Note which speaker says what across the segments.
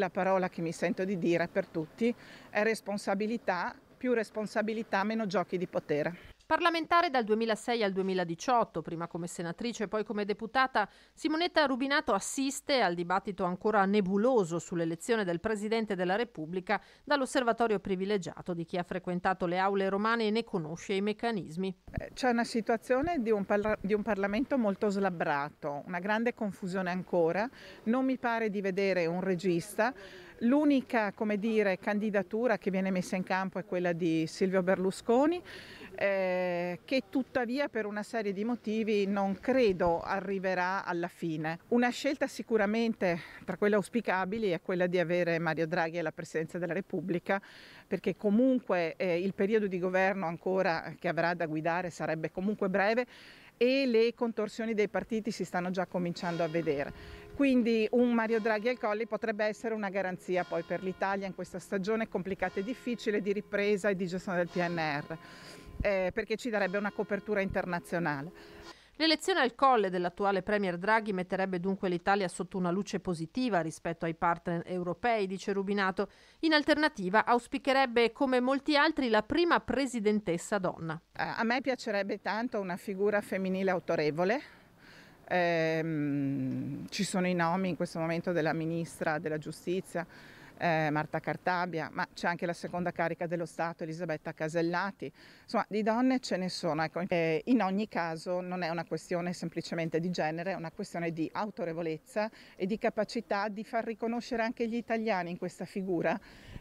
Speaker 1: La parola che mi sento di dire per tutti è responsabilità, più
Speaker 2: responsabilità, meno giochi di potere. Parlamentare dal 2006 al 2018, prima come senatrice e poi come deputata, Simonetta Rubinato assiste al dibattito ancora nebuloso sull'elezione del Presidente della Repubblica dall'osservatorio privilegiato di chi ha frequentato le aule romane e ne conosce i meccanismi. Eh,
Speaker 1: c'è una situazione di un, parla- di un Parlamento molto slabbrato, una grande confusione ancora, non mi pare di vedere un regista. L'unica dire, candidatura che viene messa in campo è quella di Silvio Berlusconi eh, che tuttavia per una serie di motivi non credo arriverà alla fine. Una scelta sicuramente tra quelle auspicabili è quella di avere Mario Draghi alla presidenza della Repubblica perché comunque eh, il periodo di governo ancora che avrà da guidare sarebbe comunque breve e le contorsioni dei partiti si stanno già cominciando a vedere. Quindi un Mario Draghi al Colli potrebbe essere una garanzia poi per l'Italia in questa stagione complicata e difficile di ripresa e di gestione
Speaker 2: del PNR eh, perché ci darebbe una copertura internazionale. L'elezione al colle dell'attuale Premier Draghi metterebbe dunque l'Italia sotto una luce positiva rispetto ai partner europei, dice Rubinato. In alternativa auspicherebbe, come molti altri, la prima presidentessa donna. Eh, a me piacerebbe tanto una figura femminile autorevole.
Speaker 1: Eh, ci sono i nomi in questo momento della ministra della giustizia eh, Marta Cartabia, ma c'è anche la seconda carica dello Stato Elisabetta Casellati, insomma di donne ce ne sono. Ecco. Eh, in ogni caso non è una questione semplicemente di genere, è una questione di autorevolezza e di capacità di far riconoscere anche gli italiani in questa figura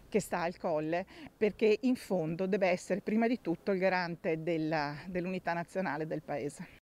Speaker 1: che sta al colle, perché in fondo deve essere prima di tutto il garante dell'unità dell nazionale del Paese.